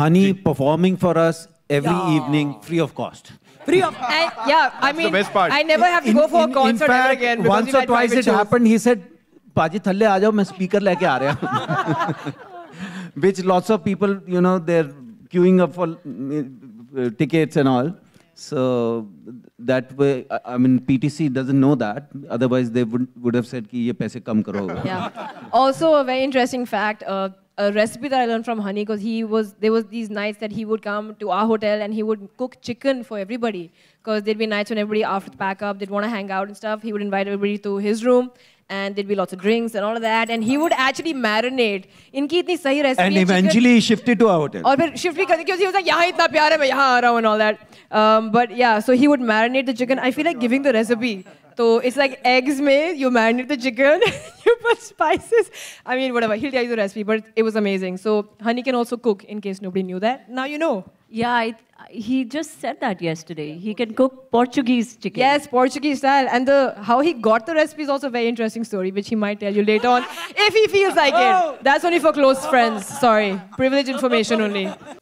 Hani performing for us every yeah. evening free of cost. Free of yeah, I mean, I never have to in, go for in, a concert in fact, again. Once or twice it happened. He said, "Paji thalle aa jao, main speaker leke aa raha Which lots of people, you know, they're queuing up for uh, tickets and all. So that way, I mean, PTC doesn't know that. Otherwise, they would would have said कि Yeah. also, a very interesting fact. Uh, a recipe that I learned from Honey because he was there was these nights that he would come to our hotel and he would cook chicken for everybody because there'd be nights when everybody after the pack up they'd want to hang out and stuff. He would invite everybody to his room and there'd be lots of drinks and all of that. And he would actually marinate. Inki itni sahi recipe. And eventually he shifted to our hotel. Or shift because he was like, yahan itna pyar hai, yahan and all that. Um, but yeah, so he would marinate the chicken. I feel like giving the recipe. So it's like eggs made, you marinate the chicken. spices. I mean, whatever. He'll tell you the recipe, but it was amazing. So honey can also cook, in case nobody knew that. Now you know. Yeah, I, he just said that yesterday. He can cook Portuguese chicken. Yes, Portuguese style. And the how he got the recipe is also a very interesting story, which he might tell you later on if he feels like it. Oh. That's only for close friends. Sorry, privileged information only.